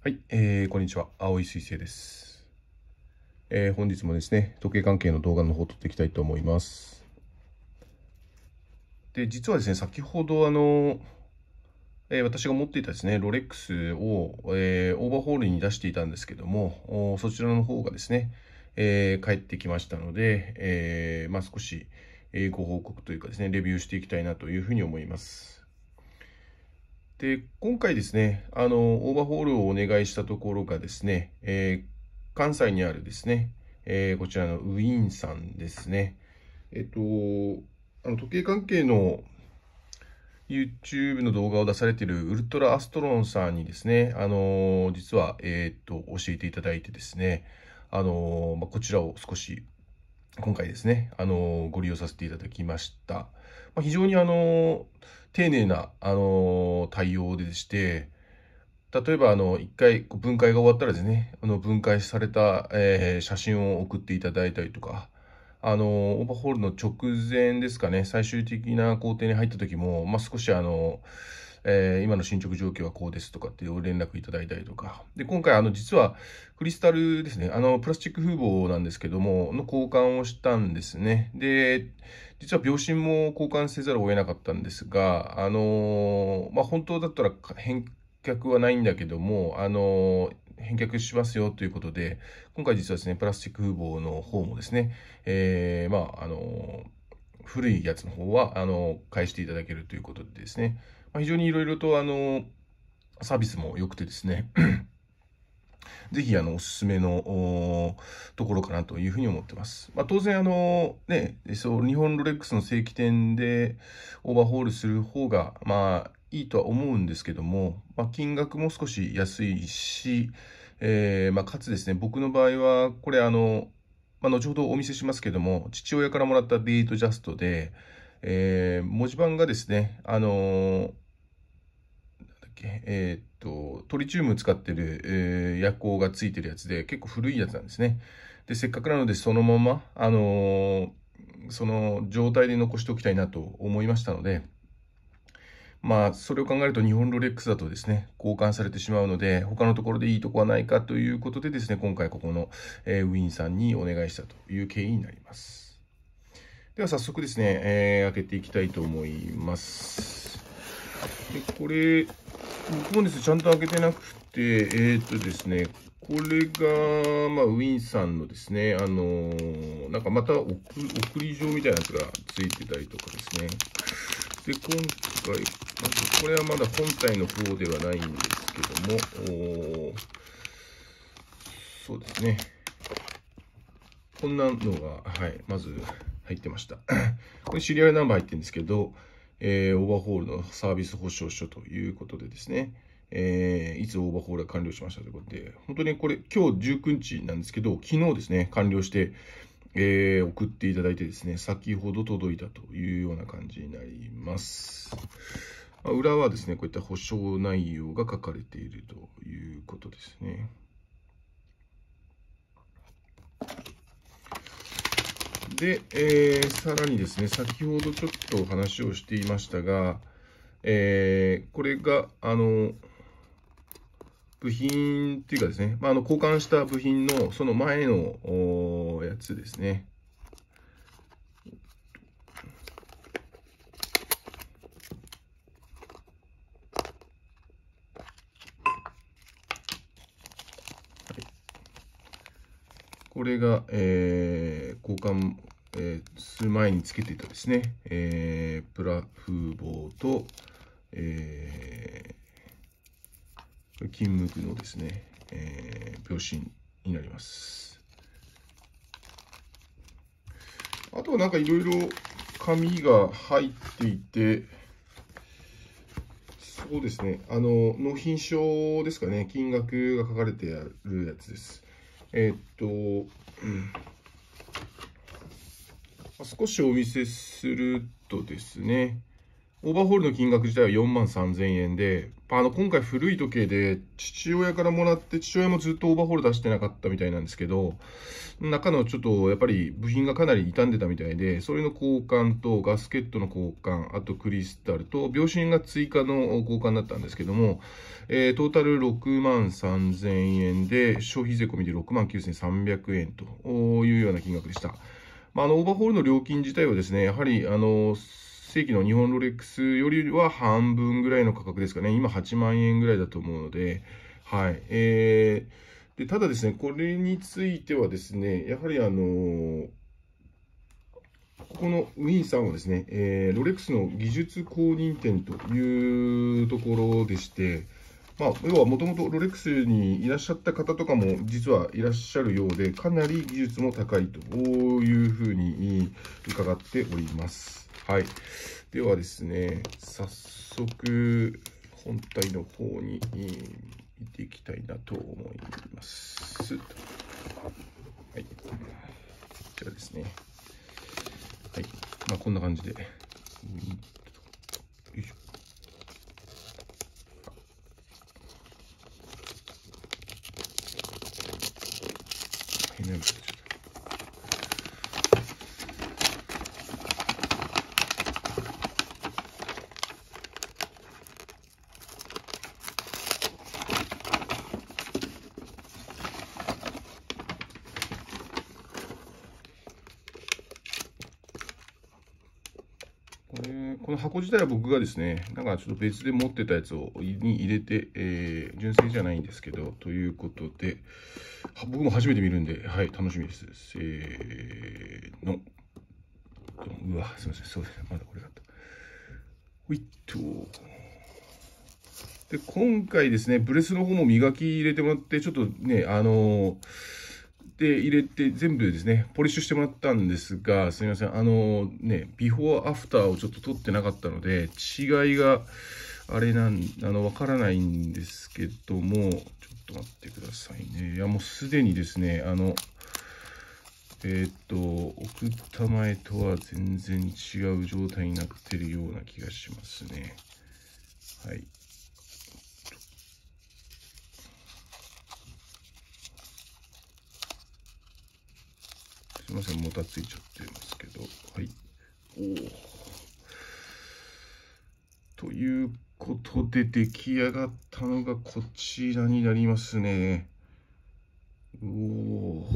はい、えー、こんにちは。青井水星です。えー、本日もですね、時計関係の動画の方を撮っていきたいと思います。で、実はですね、先ほどあの、えー、私が持っていたですね、ロレックスを、えー、オーバーホールに出していたんですけども、そちらの方がですね、えー、帰ってきましたので、えー、まあ少し、えー、ご報告というかですね、レビューしていきたいなというふうに思います。で、今回ですね、あの、オーバーホールをお願いしたところがですね、えー、関西にあるですね、えー、こちらのウィーンさんですね。えっと、あの時計関係の YouTube の動画を出されているウルトラアストロンさんにですね、あのー、実は、えっと、教えていただいてですね、あのまあ、こちらを少し今回ですね、あのご利用させていただきました。非常にあの、丁寧な、あの、対応でして、例えば、あの、一回分解が終わったらですね、あの分解された、えー、写真を送っていただいたりとか、あの、オーバーホールの直前ですかね、最終的な工程に入った時も、まあ、少しあの、えー、今の進捗状況はこうですとかっていう連絡いただいたりとか。で、今回、あの、実は、クリスタルですね、あの、プラスチック風防なんですけども、の交換をしたんですね。で、実は秒針も交換せざるを得なかったんですが、あのー、まあ、本当だったら返却はないんだけども、あのー、返却しますよということで、今回実はですね、プラスチック風防の方もですね、えー、まあ、あの、古いやつの方は、あの、返していただけるということでですね、まあ、非常にいろいろとあのサービスも良くてですね ぜひあのおすすめのところかなというふうに思ってます。まあ、当然あの、ね、そう日本ロレックスの正規店でオーバーホールする方がまあいいとは思うんですけども、まあ、金額も少し安いし、えー、まあ、かつですね僕の場合はこれあの、まあ、後ほどお見せしますけども父親からもらったビートジャストで、えー、文字盤がですね、あのー、なんだっけ、えっと、トリチウム使ってる、えー、夜光がついてるやつで、結構古いやつなんですね。で、せっかくなので、そのまま、あのその状態で残しておきたいなと思いましたので、まあ、それを考えると日本ロレックスだとですね、交換されてしまうので、他のところでいいとこはないかということでですね、今回ここの、えー、ウィンさんにお願いしたという経緯になります。では早速ですね、えー、開けていきたいと思います。で、これ、僕もですね、ちゃんと開けてなくて、えっ、ー、とですね、これが、まあ、ウィンさんのですね、あのー、なんかまた送り状みたいなやつがついてたりとかですね。で、今回、これはまだ本体の方ではないんですけども、そうですね。こんなのが、はい、まず、入ってました。これシリアルナンバー入ってるんですけど、えー、オーバーホールのサービス保証書ということでですね、えー、いつオーバーホールが完了しましたということで、本当にこれ、今日19日なんですけど、昨日ですね、完了して、えー、送っていただいてですね、先ほど届いたというような感じになります。あ、裏はですね、こういった保証内容が書かれているということですね。で、えー、さらにですね、先ほどちょっとお話をしていましたが、えー、これが、あの、部品っていうかですね、まあ、あの交換した部品のその前のやつですね。これが、えー交換、えー、する前につけていたですね、えー、プラ風防と、えー、金無垢のですね、えー、秒針になります。あとはなんかいろいろ紙が入っていて、そうですね、あの納品証ですかね、金額が書かれてあるやつです。えー、っと、うん少しお見せするとですね、オーバーホールの金額自体は4万3000円で、あの今回古い時計で父親からもらって父親もずっとオーバーホール出してなかったみたいなんですけど中のちょっとやっぱり部品がかなり傷んでたみたいでそれの交換とガスケットの交換あとクリスタルと秒針が追加の交換だったんですけども、えー、トータル6万3000円で消費税込みで6万9300円というような金額でした。まあ、あのオーバーホールの料金自体はですね、やはりあの正規の日本ロレックスよりは半分ぐらいの価格ですかね、今8万円ぐらいだと思うので、はいえー、でただですね、これについてはですね、やはりあのー、ここのウィンさんはですね、えー、ロレックスの技術公認店というところでして、まあ、要はもともとロレックスにいらっしゃった方とかも実はいらっしゃるようで、かなり技術も高いというふうに伺っております。はい。ではですね、早速、本体の方に見ていきたいなと思います。はい。ちらですね、はい。まあ、こんな感じで、よいしょ。これ、この箱自体は僕がですね、なんかちょっと別で持ってたやつをに入れて、えー、純正じゃないんですけど、ということで、僕も初めて見るんで、はい、楽しみです。せーの。うわ、すみません、そうですね、まだこれだった。ほいっと。で、今回ですね、ブレスの方も磨き入れてもらって、ちょっとね、あのーて入れて、全部ですね、ポリッシュしてもらったんですが、すみません。あのね、ビフォーアフターをちょっと取ってなかったので、違いが、あれなん、あの、わからないんですけども、ちょっと待ってくださいね。いや、もうすでにですね、あの、えっ、と、送った前とは全然違う状態になってるような気がしますね。はい。すいませんもたついちゃってますけどはいおということで出来上がったのがこちらになりますねおお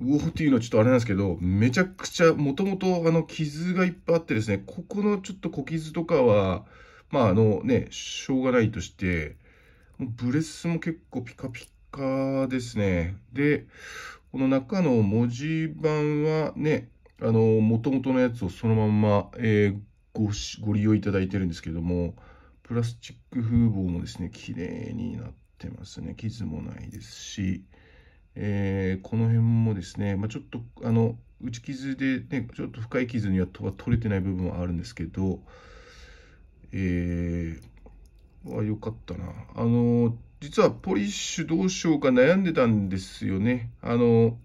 うおっていうのはちょっとあれなんですけど、めちゃくちゃ、もともとあの傷がいっぱいあってですね、ここのちょっと小傷とかは、まああのね、しょうがないとして、ブレスも結構ピカピカですね。で、この中の文字盤はね、あの、元々のやつをそのまま、えー、ごご利用いただいてるんですけども、プラスチック風防もですね、綺麗になってますね。傷もないですし、えー、この辺もですね、まあ、ちょっと、あの、打ち傷で、ね、ちょっと深い傷には取れてない部分はあるんですけど、えー、は良かったな。あの、実はポリッシュどうしようか悩んでたんですよね。あの、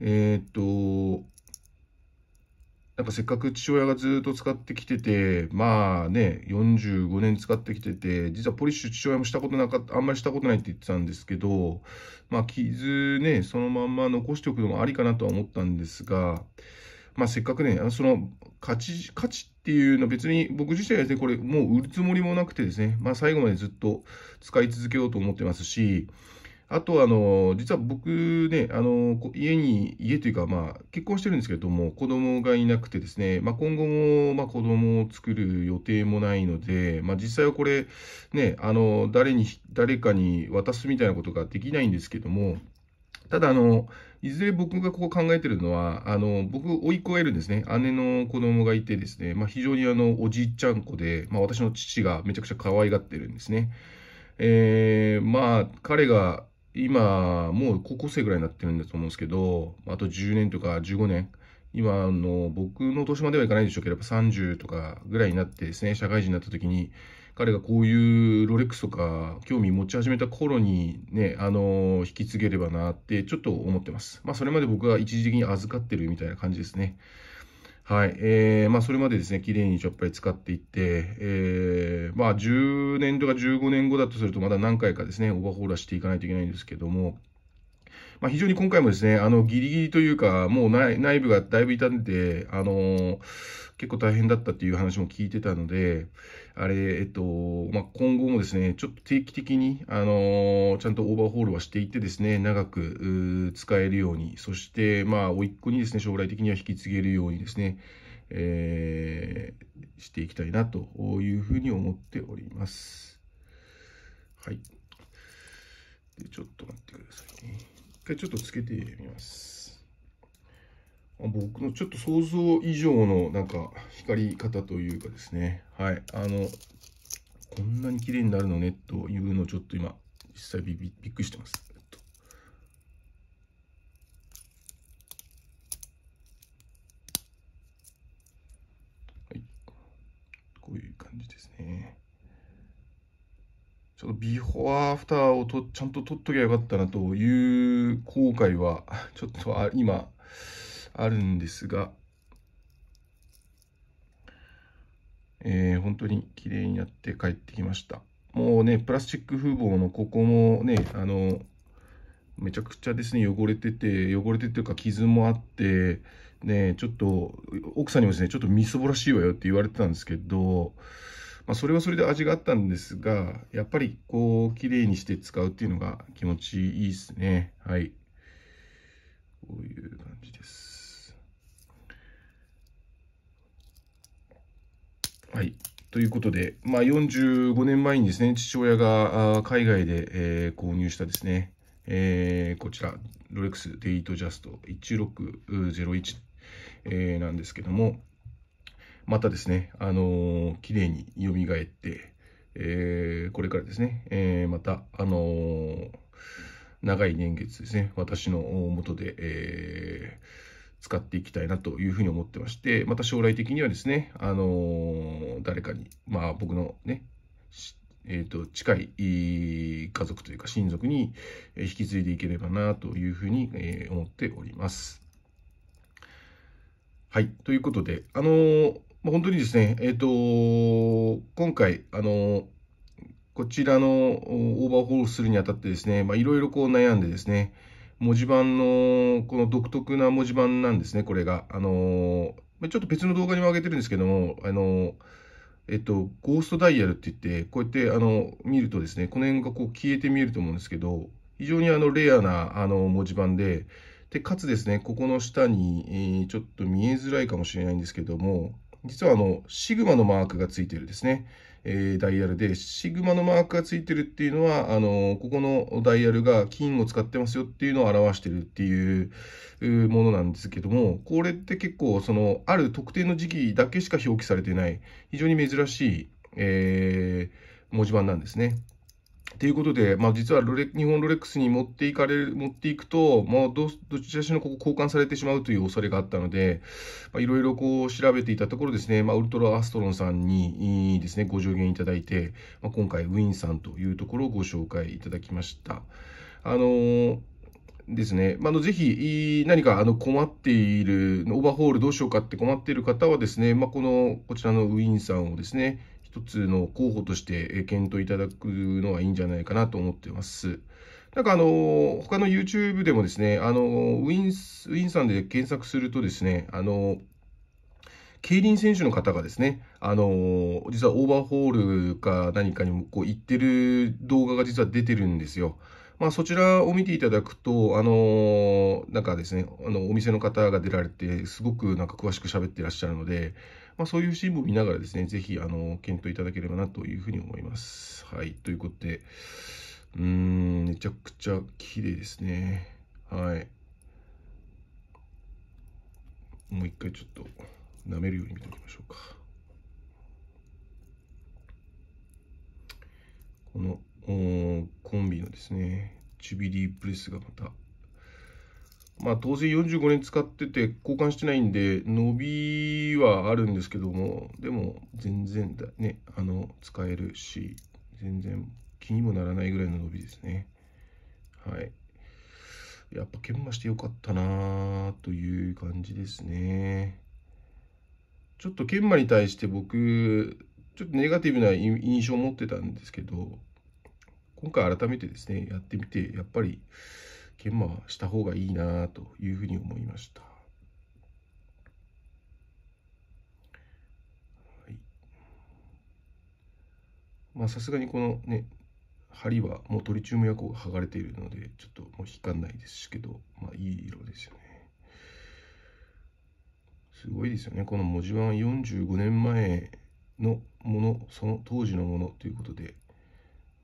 えっ、ー、と、なんかせっかく父親がずっと使ってきてて、まあね、45年使ってきてて、実はポリッシュ父親もしたことなかった、あんまりしたことないって言ってたんですけど、まあ傷ね、そのまんま残しておくのもありかなとは思ったんですが、まあ、せっかくね、その価値価値っていうのは別に僕自体はですね、これもう売るつもりもなくてですね、まあ、最後までずっと使い続けようと思ってますし、あと、あの、実は僕ね、あの、家に、家というか、まあ、結婚してるんですけれども、子供がいなくてですね、まあ、今後も、まあ、子供を作る予定もないので、まあ、実際はこれ、ね、あの、誰に、誰かに渡すみたいなことができないんですけども、ただあの、いずれ僕がここ考えてるのは、あの僕、甥っ子がいるんですね、姉の子供がいて、ですね、まあ、非常にあのおじいちゃん子で、まあ、私の父がめちゃくちゃ可愛がってるんですね。えー、まあ、彼が今、もう高校生ぐらいになってるんだと思うんですけど、あと10年とか15年、今の僕の年まではいかないでしょうけど、やっぱ30とかぐらいになってですね、社会人になった時に、彼がこういうロレックスとか興味持ち始めた頃にね、あのー、引き継げればなってちょっと思ってます。まあ、それまで僕が一時的に預かってるみたいな感じですね。はい。えー、まあ、それまでですね、綺麗にちょっぱい使っていって、えー、まあ、10年とか15年後だとすると、まだ何回かですね、オーバーホーラーしていかないといけないんですけども、まあ、非常に今回もですね、あの、ギリギリというか、もう内部がだいぶ傷んで、あのー、結構大変だったっていう話も聞いてたので、あれ、えっと、まあ、今後もですね、ちょっと定期的に、あのー、ちゃんとオーバーホールはしていってですね、長く使えるように、そして、まあ、甥っ子にですね、将来的には引き継げるようにですね、えー、していきたいなというふうに思っております。はい。一回ちょっとつけてみます。僕のちょっと想像以上のなんか光り方というかですね、はい、あの、こんなに綺麗になるのねというのをちょっと今、実際びびっくりしてます。ビフォーアフターをとちゃんと撮っときゃよかったなという後悔は、ちょっとあ今、あるんですが、えー、本当に綺麗になって帰ってきました。もうね、プラスチック風防のここもね、あの、めちゃくちゃですね、汚れてて、汚れてっていうか傷もあって、ね、ちょっと、奥さんにもですね、ちょっとみそぼらしいわよって言われてたんですけど、まあ、それはそれで味があったんですが、やっぱりこう、綺麗にして使うっていうのが気持ちいいですね。はい。こういう感じです。はい。ということで、まあ、45年前にですね、父親が海外で、えー、購入したですね、えー、こちら、ロレックスデイトジャスト1601、えー、なんですけども、またですね、あのー、綺麗に蘇って、えー、これからですね、えー、また、あのー、長い年月ですね、私のもとで、えー、使っていきたいなというふうに思ってまして、また将来的にはですね、あの誰かに、まあ僕のね、えーと、近い家族というか親族に引き継いでいければなというふうに、え思っております。はい。ということで、あのー、本当にですね、えっ、ー、と、今回、あの、こちらのオーバーホールするにあたってですね、いろいろこう悩んでですね、文字盤の、この独特な文字盤なんですね、これが。あの、ちょっと別の動画にも上げてるんですけども、あの、えっと、ゴーストダイヤルって言って、こうやってあの見るとですね、この辺がこう消えて見えると思うんですけど、非常にあのレアなあの文字盤で、で、かつですね、ここの下に、えちょっと見えづらいかもしれないんですけども、実はあの、シグマのマークがついてるですね。えー、ダイヤルで、シグマのマークがついてるっていうのは、あの、ここのダイヤルが金を使ってますよっていうのを表してるっていうものなんですけども、これって結構、その、ある特定の時期だけしか表記されてない、非常に珍しい、えー、文字盤なんですね。ということで、まあ、実はロレ日本ロレックスに持っていかれる持っていくと、まあ、どどちらしのここ交換されてしまうという恐れがあったので、いろいろこう調べていたところですね、まあ、ウルトラアストロンさんにですね、ご助言いただいて、まあ、今回ウィンさんというところをご紹介いただきました。あのーですね。まあ、の、ぜひ、何か、あの、困っている、オーバーホールどうしようかって困っている方はですね、まあ、この、こちらのウィンさんをですね、一つの候補として検討いただくのはいいんじゃないかなと思ってます。なんかあの他の YouTube でもですね、あのウィンウィンさんで検索するとですね、あの競輪選手の方がですね、あの実はオーバーホールか何かにもこう行ってる動画が実は出てるんですよ。まあ、そちらを見ていただくと、あのなんかですね、あの、お店の方が出られて、すごくなんか詳しく喋ってらっしゃるので、まあ、そういう新聞を見ながらですね、ぜひ、あの、検討いただければなというふうに思います。はい。ということで、うーん、めちゃくちゃ綺麗ですね。はい。もう一回ちょっと、舐めるように見ておきましょうか。この、コンビのですね、チュビリープレスがまたまあ、当然45年使ってて交換してないんで伸びはあるんですけどもでも全然だねあの使えるし全然気にもならないぐらいの伸びですねはいやっぱ研磨してよかったなという感じですねちょっと研磨に対して僕ちょっとネガティブな印象を持ってたんですけど今回改めてですねやってみてやっぱり研磨した方がいいなというふうに思いました。まあさすがにこのね針はもうトリチウム薬をが剥がれているのでちょっともう引かないですけどまあいい色ですよねすごいですよねこの文字盤45年前のものその当時のものということで、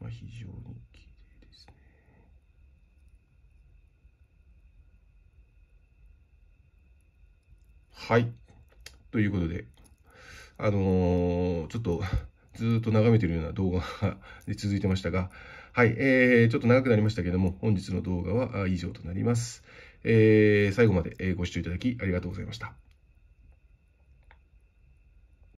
まあ、非常に綺はい。ということで、あのー、ちょっと、ずっと眺めてるような動画が続いてましたが、はい、えー、ちょっと長くなりましたけども、本日の動画は以上となります。えー、最後までご視聴いただきありがとうございました。